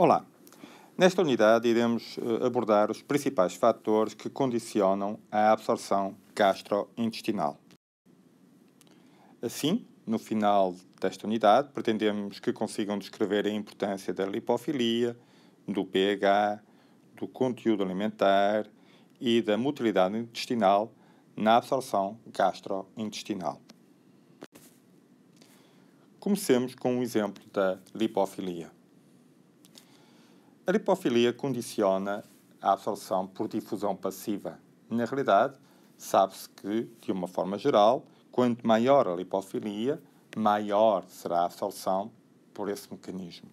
Olá. Nesta unidade iremos eh, abordar os principais fatores que condicionam a absorção gastrointestinal. Assim, no final desta unidade, pretendemos que consigam descrever a importância da lipofilia, do pH, do conteúdo alimentar e da motilidade intestinal na absorção gastrointestinal. Comecemos com um exemplo da lipofilia. A lipofilia condiciona a absorção por difusão passiva. Na realidade, sabe-se que, de uma forma geral, quanto maior a lipofilia, maior será a absorção por esse mecanismo.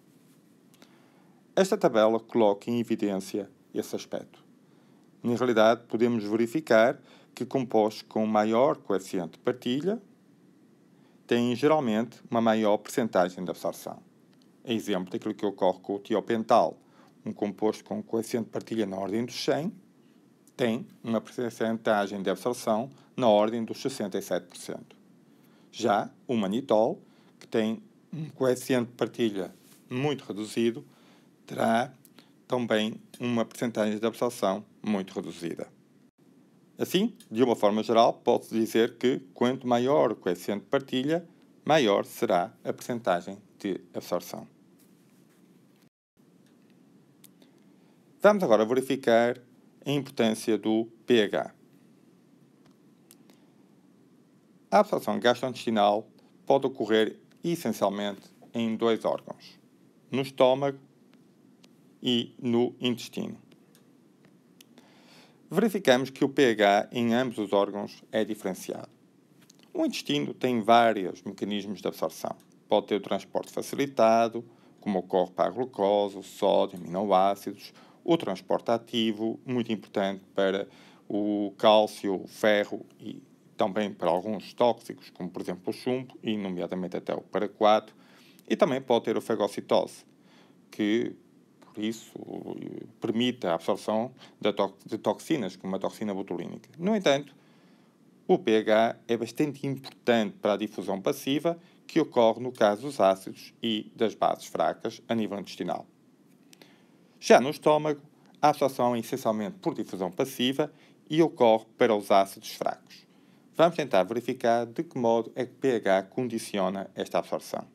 Esta tabela coloca em evidência esse aspecto. Na realidade, podemos verificar que compostos com maior coeficiente de partilha têm geralmente uma maior percentagem de absorção. É exemplo daquilo que ocorre com o tiopental, um composto com coeficiente de partilha na ordem dos 100 tem uma percentagem de absorção na ordem dos 67%. Já o manitol, que tem um coeficiente de partilha muito reduzido, terá também uma percentagem de absorção muito reduzida. Assim, de uma forma geral, posso dizer que quanto maior o coeficiente de partilha, maior será a percentagem de absorção. Vamos agora verificar a importância do pH. A absorção gastrointestinal pode ocorrer essencialmente em dois órgãos, no estômago e no intestino. Verificamos que o pH em ambos os órgãos é diferenciado. O intestino tem vários mecanismos de absorção. Pode ter o transporte facilitado, como ocorre para a glucose, o sódio, aminoácidos, o transporte ativo, muito importante para o cálcio, o ferro e também para alguns tóxicos, como por exemplo o chumbo, e nomeadamente até o paraquato, e também pode ter a fagocitose, que por isso permite a absorção de toxinas, como a toxina botulínica. No entanto, o pH é bastante importante para a difusão passiva que ocorre no caso dos ácidos e das bases fracas a nível intestinal. Já no estômago, a absorção é essencialmente por difusão passiva e ocorre para os ácidos fracos. Vamos tentar verificar de que modo é que pH condiciona esta absorção.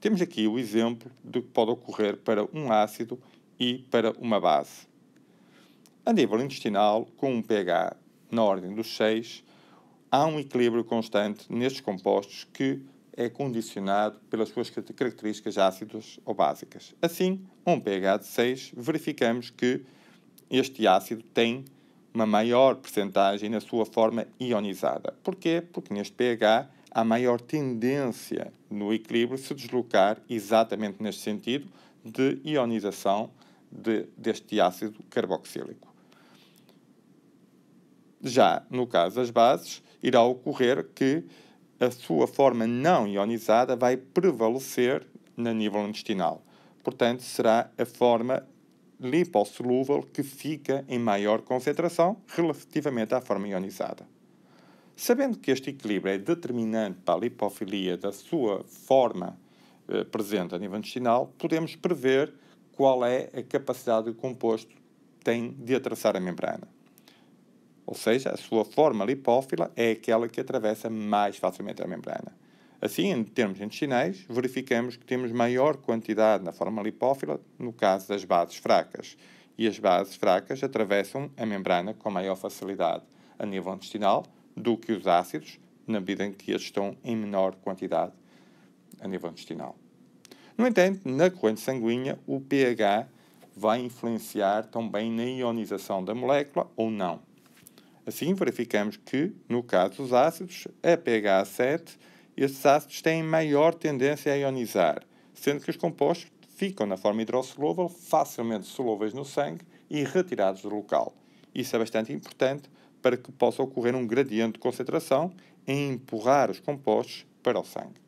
Temos aqui o exemplo do que pode ocorrer para um ácido e para uma base. A nível intestinal, com um pH na ordem dos 6, há um equilíbrio constante nestes compostos que é condicionado pelas suas características ácidas ou básicas. Assim, um pH de 6, verificamos que este ácido tem uma maior percentagem na sua forma ionizada. Porquê? Porque neste pH há maior tendência no equilíbrio se deslocar exatamente neste sentido de ionização de, deste ácido carboxílico. Já no caso das bases, irá ocorrer que a sua forma não ionizada vai prevalecer na nível intestinal. Portanto, será a forma lipossolúvel que fica em maior concentração relativamente à forma ionizada. Sabendo que este equilíbrio é determinante para a lipofilia da sua forma eh, presente a nível intestinal, podemos prever qual é a capacidade que o composto tem de atravessar a membrana. Ou seja, a sua forma lipófila é aquela que atravessa mais facilmente a membrana. Assim, em termos intestinais, verificamos que temos maior quantidade na forma lipófila no caso das bases fracas. E as bases fracas atravessam a membrana com maior facilidade a nível intestinal do que os ácidos, na medida em que eles estão em menor quantidade a nível intestinal. No entanto, na corrente sanguínea, o pH vai influenciar também na ionização da molécula ou não. Assim, verificamos que, no caso dos ácidos, a pH 7, esses ácidos têm maior tendência a ionizar, sendo que os compostos ficam na forma hidrossolúvel, facilmente solúveis no sangue e retirados do local. Isso é bastante importante para que possa ocorrer um gradiente de concentração em empurrar os compostos para o sangue.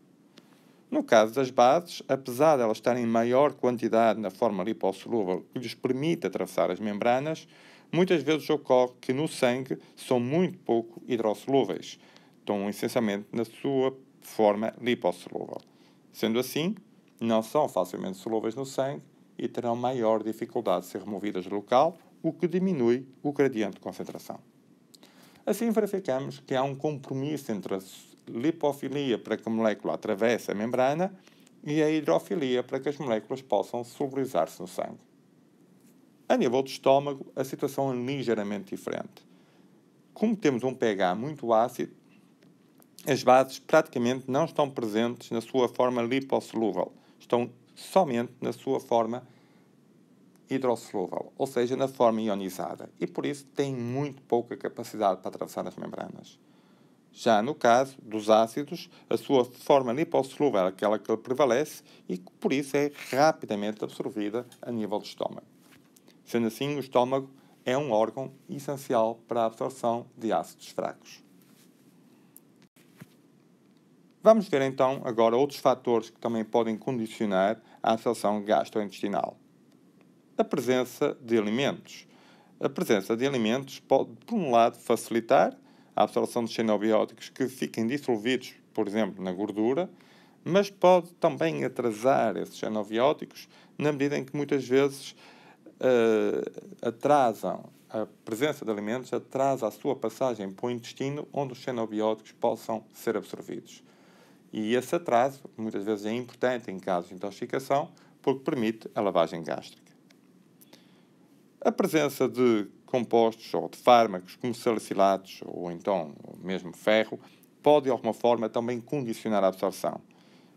No caso das bases, apesar de elas estarem em maior quantidade na forma lipossolúvel que lhes permite atravessar as membranas, muitas vezes ocorre que no sangue são muito pouco hidrossolúveis, estão essencialmente na sua forma lipossolúvel. Sendo assim, não são facilmente solúveis no sangue e terão maior dificuldade de ser removidas do local, o que diminui o gradiente de concentração. Assim, verificamos que há um compromisso entre a lipofilia para que a molécula atravesse a membrana e a hidrofilia para que as moléculas possam solubilizar-se no sangue. A nível do estômago, a situação é ligeiramente diferente. Como temos um pH muito ácido, as bases praticamente não estão presentes na sua forma lipossolúvel, estão somente na sua forma hidrossolúvel, ou seja, na forma ionizada, e por isso têm muito pouca capacidade para atravessar as membranas. Já no caso dos ácidos, a sua forma lipossolúvel é aquela que prevalece e por isso é rapidamente absorvida a nível do estômago. Sendo assim, o estômago é um órgão essencial para a absorção de ácidos fracos. Vamos ver então agora outros fatores que também podem condicionar a absorção gastrointestinal. A presença de alimentos. A presença de alimentos pode, por um lado, facilitar a absorção de xenobióticos que fiquem dissolvidos, por exemplo, na gordura, mas pode também atrasar esses xenobióticos na medida em que muitas vezes uh, atrasam a presença de alimentos, atrasa a sua passagem para o intestino, onde os xenobióticos possam ser absorvidos. E esse atraso, muitas vezes, é importante em casos de intoxicação, porque permite a lavagem gástrica. A presença de compostos ou de fármacos, como salicilatos ou então mesmo ferro, pode de alguma forma também condicionar a absorção.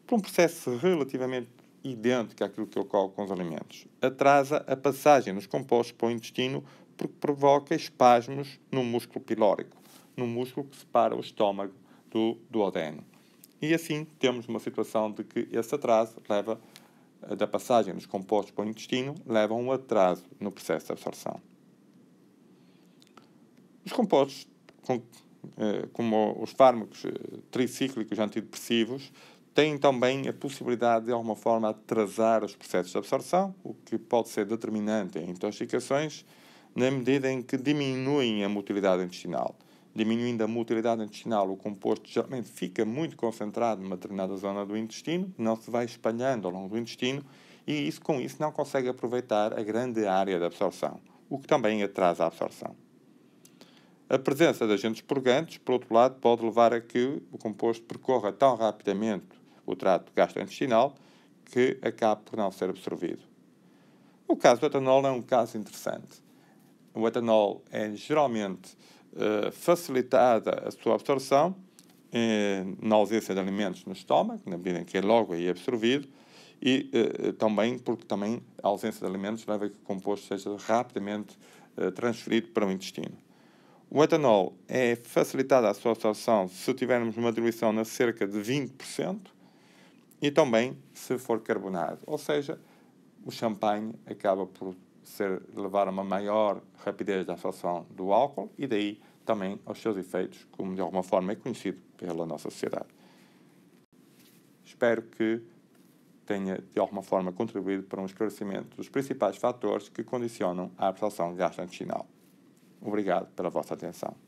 Por um processo relativamente idêntica àquilo que ocorre com os alimentos. Atrasa a passagem dos compostos para o intestino porque provoca espasmos no músculo pilórico, no músculo que separa o estômago do duodeno. E assim temos uma situação de que esse atraso leva eh, da passagem dos compostos para o intestino leva a um atraso no processo de absorção. Os compostos, eh, como os fármacos eh, tricíclicos antidepressivos, tem também a possibilidade de alguma forma atrasar os processos de absorção, o que pode ser determinante em intoxicações, na medida em que diminuem a motilidade intestinal. Diminuindo a motilidade intestinal, o composto geralmente fica muito concentrado numa determinada zona do intestino, não se vai espalhando ao longo do intestino e isso com isso não consegue aproveitar a grande área de absorção, o que também atrasa a absorção. A presença de agentes purgantes, por outro lado, pode levar a que o composto percorra tão rapidamente o trato gastrointestinal, que acaba por não ser absorvido. O caso do etanol é um caso interessante. O etanol é geralmente eh, facilitada a sua absorção eh, na ausência de alimentos no estômago, na medida em que é logo aí absorvido, e eh, também porque também a ausência de alimentos leva a que o composto seja rapidamente eh, transferido para o intestino. O etanol é facilitada a sua absorção se tivermos uma diluição na cerca de 20%, e também se for carbonado. Ou seja, o champanhe acaba por ser, levar a uma maior rapidez da absorção do álcool e daí também aos seus efeitos, como de alguma forma é conhecido pela nossa sociedade. Espero que tenha de alguma forma contribuído para um esclarecimento dos principais fatores que condicionam a absorção gastrointestinal. Obrigado pela vossa atenção.